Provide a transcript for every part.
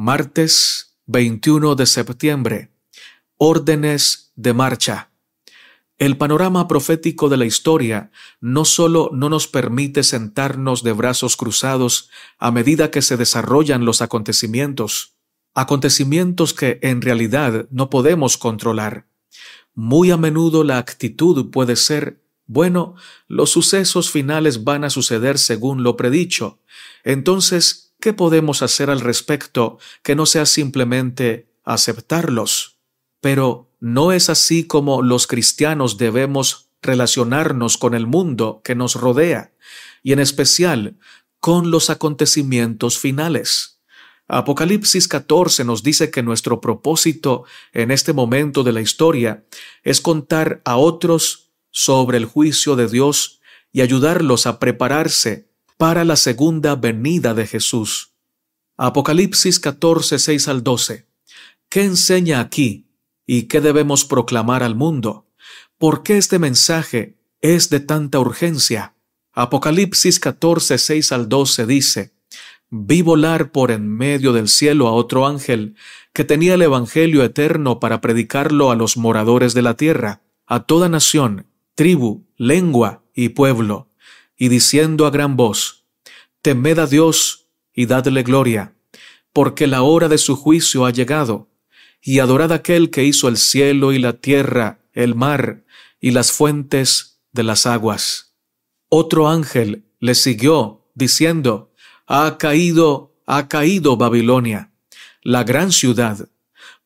Martes 21 de septiembre. Órdenes de marcha. El panorama profético de la historia no sólo no nos permite sentarnos de brazos cruzados a medida que se desarrollan los acontecimientos, acontecimientos que en realidad no podemos controlar. Muy a menudo la actitud puede ser, bueno, los sucesos finales van a suceder según lo predicho, entonces ¿Qué podemos hacer al respecto que no sea simplemente aceptarlos? Pero no es así como los cristianos debemos relacionarnos con el mundo que nos rodea, y en especial con los acontecimientos finales. Apocalipsis 14 nos dice que nuestro propósito en este momento de la historia es contar a otros sobre el juicio de Dios y ayudarlos a prepararse para la segunda venida de Jesús. Apocalipsis 14, 6 al 12. ¿Qué enseña aquí y qué debemos proclamar al mundo? ¿Por qué este mensaje es de tanta urgencia? Apocalipsis 14, 6 al 12 dice, Vi volar por en medio del cielo a otro ángel, que tenía el Evangelio eterno para predicarlo a los moradores de la tierra, a toda nación, tribu, lengua y pueblo, y diciendo a gran voz, Temed a Dios y dadle gloria, porque la hora de su juicio ha llegado, y adorad aquel que hizo el cielo y la tierra, el mar y las fuentes de las aguas. Otro ángel le siguió, diciendo, Ha caído, ha caído Babilonia, la gran ciudad,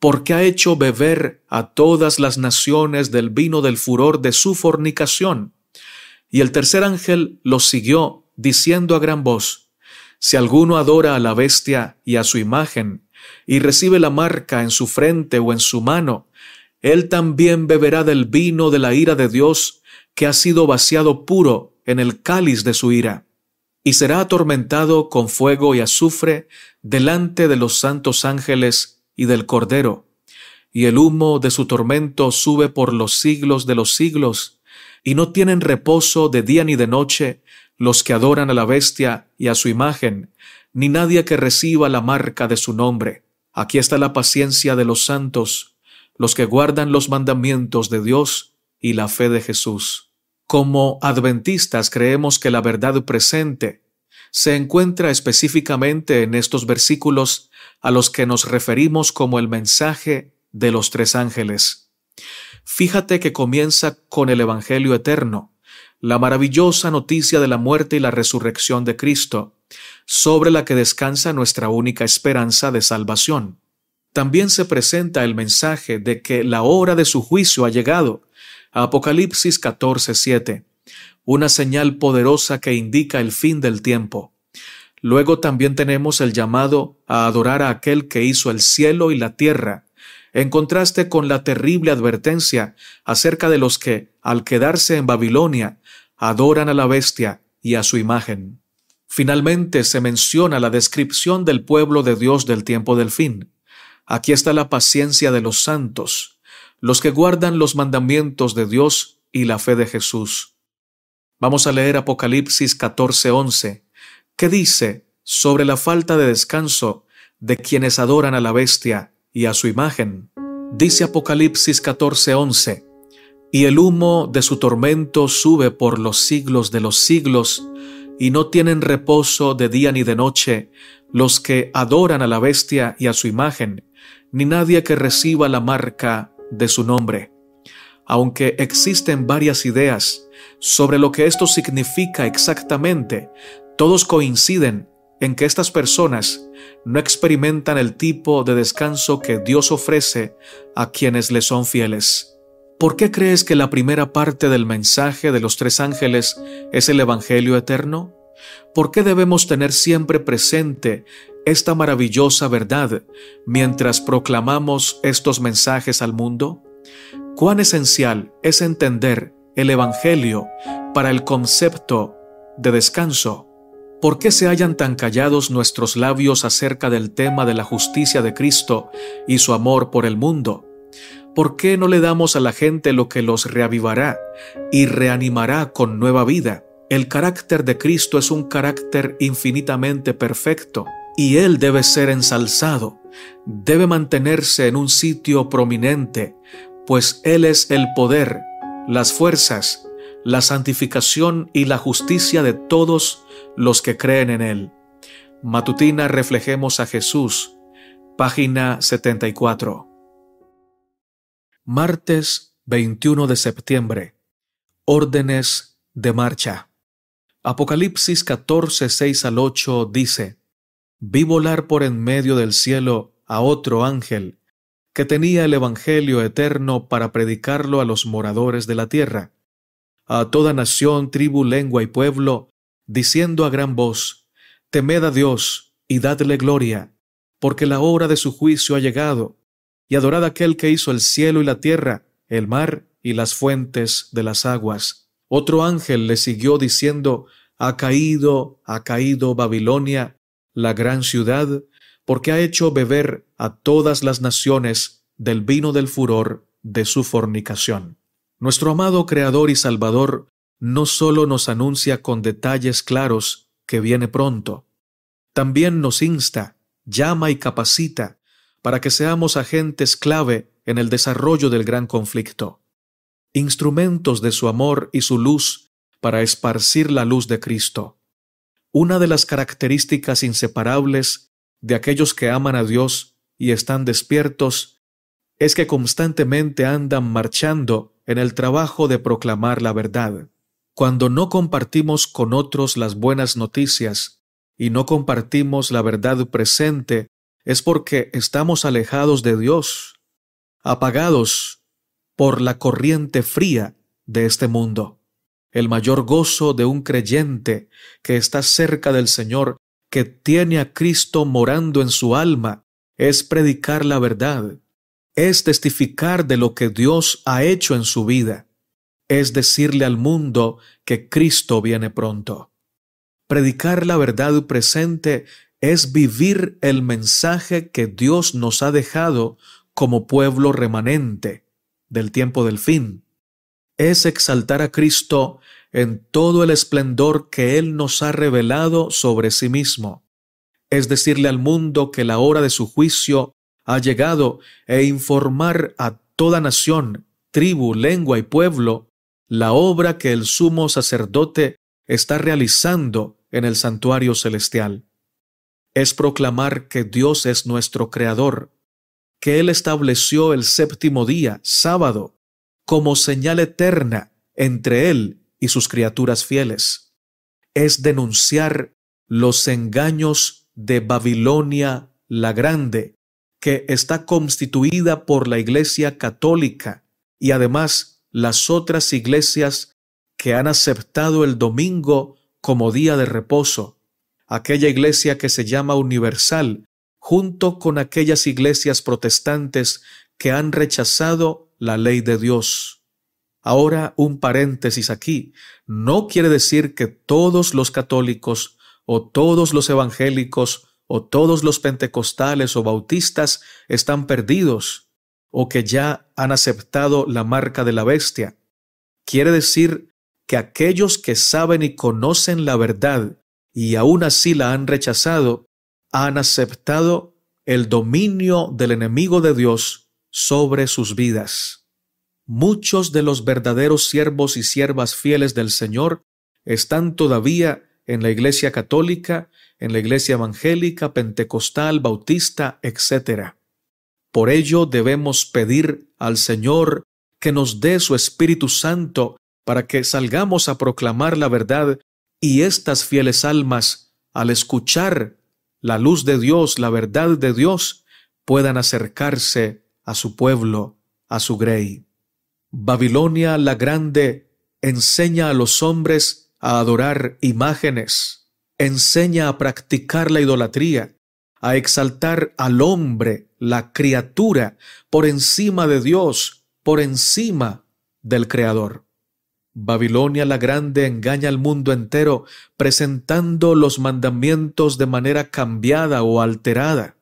porque ha hecho beber a todas las naciones del vino del furor de su fornicación y el tercer ángel los siguió, diciendo a gran voz, Si alguno adora a la bestia y a su imagen, y recibe la marca en su frente o en su mano, él también beberá del vino de la ira de Dios, que ha sido vaciado puro en el cáliz de su ira, y será atormentado con fuego y azufre delante de los santos ángeles y del Cordero. Y el humo de su tormento sube por los siglos de los siglos, y no tienen reposo de día ni de noche los que adoran a la bestia y a su imagen, ni nadie que reciba la marca de su nombre. Aquí está la paciencia de los santos, los que guardan los mandamientos de Dios y la fe de Jesús. Como adventistas creemos que la verdad presente se encuentra específicamente en estos versículos a los que nos referimos como el mensaje de los tres ángeles. Fíjate que comienza con el Evangelio eterno, la maravillosa noticia de la muerte y la resurrección de Cristo, sobre la que descansa nuestra única esperanza de salvación. También se presenta el mensaje de que la hora de su juicio ha llegado. Apocalipsis 14:7, una señal poderosa que indica el fin del tiempo. Luego también tenemos el llamado a adorar a aquel que hizo el cielo y la tierra, en contraste con la terrible advertencia acerca de los que, al quedarse en Babilonia, adoran a la bestia y a su imagen. Finalmente se menciona la descripción del pueblo de Dios del tiempo del fin. Aquí está la paciencia de los santos, los que guardan los mandamientos de Dios y la fe de Jesús. Vamos a leer Apocalipsis 14:11, que dice sobre la falta de descanso de quienes adoran a la bestia y a su imagen. Dice Apocalipsis 14:11, y el humo de su tormento sube por los siglos de los siglos, y no tienen reposo de día ni de noche los que adoran a la bestia y a su imagen, ni nadie que reciba la marca de su nombre. Aunque existen varias ideas sobre lo que esto significa exactamente, todos coinciden en que estas personas no experimentan el tipo de descanso que Dios ofrece a quienes le son fieles. ¿Por qué crees que la primera parte del mensaje de los tres ángeles es el Evangelio eterno? ¿Por qué debemos tener siempre presente esta maravillosa verdad mientras proclamamos estos mensajes al mundo? ¿Cuán esencial es entender el Evangelio para el concepto de descanso? ¿Por qué se hallan tan callados nuestros labios acerca del tema de la justicia de Cristo y su amor por el mundo? ¿Por qué no le damos a la gente lo que los reavivará y reanimará con nueva vida? El carácter de Cristo es un carácter infinitamente perfecto y Él debe ser ensalzado, debe mantenerse en un sitio prominente, pues Él es el poder, las fuerzas, la santificación y la justicia de todos los que creen en Él. Matutina Reflejemos a Jesús, página 74. Martes 21 de septiembre. Órdenes de marcha. Apocalipsis 14, 6 al 8 dice, Vi volar por en medio del cielo a otro ángel, que tenía el Evangelio eterno para predicarlo a los moradores de la tierra, a toda nación, tribu, lengua y pueblo, diciendo a gran voz, Temed a Dios y dadle gloria, porque la hora de su juicio ha llegado, y adorad aquel que hizo el cielo y la tierra, el mar y las fuentes de las aguas. Otro ángel le siguió diciendo, Ha caído, ha caído Babilonia, la gran ciudad, porque ha hecho beber a todas las naciones del vino del furor de su fornicación. Nuestro amado Creador y Salvador no solo nos anuncia con detalles claros que viene pronto, también nos insta, llama y capacita para que seamos agentes clave en el desarrollo del gran conflicto, instrumentos de su amor y su luz para esparcir la luz de Cristo. Una de las características inseparables de aquellos que aman a Dios y están despiertos es que constantemente andan marchando en el trabajo de proclamar la verdad. Cuando no compartimos con otros las buenas noticias y no compartimos la verdad presente, es porque estamos alejados de Dios, apagados por la corriente fría de este mundo. El mayor gozo de un creyente que está cerca del Señor, que tiene a Cristo morando en su alma, es predicar la verdad, es testificar de lo que Dios ha hecho en su vida es decirle al mundo que Cristo viene pronto. Predicar la verdad presente es vivir el mensaje que Dios nos ha dejado como pueblo remanente del tiempo del fin. Es exaltar a Cristo en todo el esplendor que Él nos ha revelado sobre sí mismo. Es decirle al mundo que la hora de su juicio ha llegado e informar a toda nación, tribu, lengua y pueblo la obra que el sumo sacerdote está realizando en el santuario celestial. Es proclamar que Dios es nuestro Creador, que Él estableció el séptimo día, sábado, como señal eterna entre Él y sus criaturas fieles. Es denunciar los engaños de Babilonia la Grande, que está constituida por la Iglesia Católica y además las otras iglesias que han aceptado el domingo como día de reposo, aquella iglesia que se llama universal, junto con aquellas iglesias protestantes que han rechazado la ley de Dios. Ahora un paréntesis aquí. No quiere decir que todos los católicos o todos los evangélicos o todos los pentecostales o bautistas están perdidos o que ya han aceptado la marca de la bestia. Quiere decir que aquellos que saben y conocen la verdad y aún así la han rechazado, han aceptado el dominio del enemigo de Dios sobre sus vidas. Muchos de los verdaderos siervos y siervas fieles del Señor están todavía en la Iglesia católica, en la Iglesia evangélica, pentecostal, bautista, etcétera. Por ello debemos pedir al Señor que nos dé su Espíritu Santo para que salgamos a proclamar la verdad y estas fieles almas, al escuchar la luz de Dios, la verdad de Dios, puedan acercarse a su pueblo, a su grey. Babilonia la Grande enseña a los hombres a adorar imágenes, enseña a practicar la idolatría, a exaltar al hombre, la criatura, por encima de Dios, por encima del Creador. Babilonia la Grande engaña al mundo entero presentando los mandamientos de manera cambiada o alterada,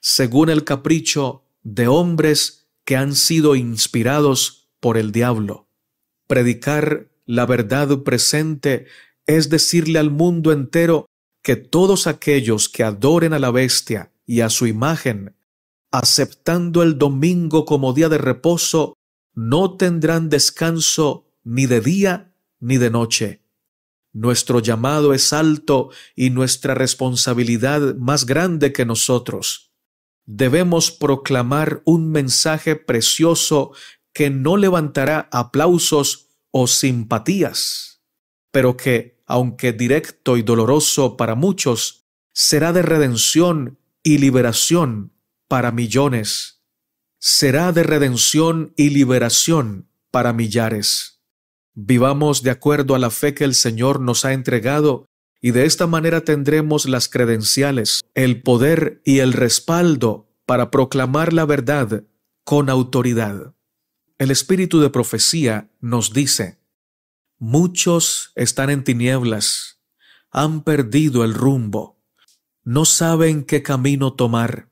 según el capricho de hombres que han sido inspirados por el diablo. Predicar la verdad presente es decirle al mundo entero que todos aquellos que adoren a la bestia y a su imagen, aceptando el domingo como día de reposo, no tendrán descanso ni de día ni de noche. Nuestro llamado es alto y nuestra responsabilidad más grande que nosotros. Debemos proclamar un mensaje precioso que no levantará aplausos o simpatías, pero que aunque directo y doloroso para muchos, será de redención y liberación para millones. Será de redención y liberación para millares. Vivamos de acuerdo a la fe que el Señor nos ha entregado y de esta manera tendremos las credenciales, el poder y el respaldo para proclamar la verdad con autoridad. El espíritu de profecía nos dice, Muchos están en tinieblas, han perdido el rumbo, no saben qué camino tomar.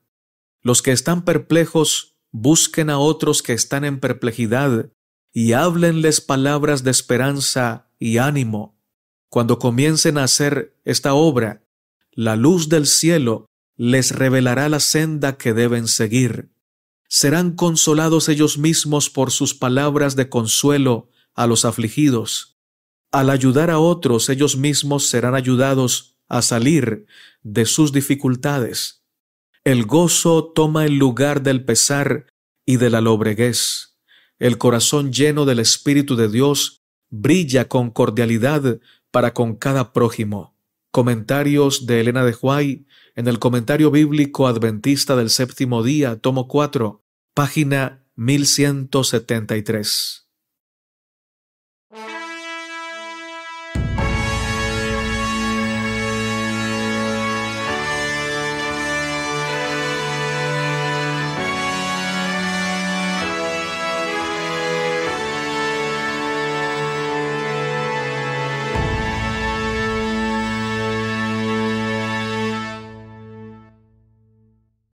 Los que están perplejos busquen a otros que están en perplejidad y háblenles palabras de esperanza y ánimo. Cuando comiencen a hacer esta obra, la luz del cielo les revelará la senda que deben seguir. Serán consolados ellos mismos por sus palabras de consuelo a los afligidos al ayudar a otros, ellos mismos serán ayudados a salir de sus dificultades. El gozo toma el lugar del pesar y de la lobreguez. El corazón lleno del Espíritu de Dios brilla con cordialidad para con cada prójimo. Comentarios de Elena de Huay en el Comentario Bíblico Adventista del Séptimo Día, tomo 4, página 1173.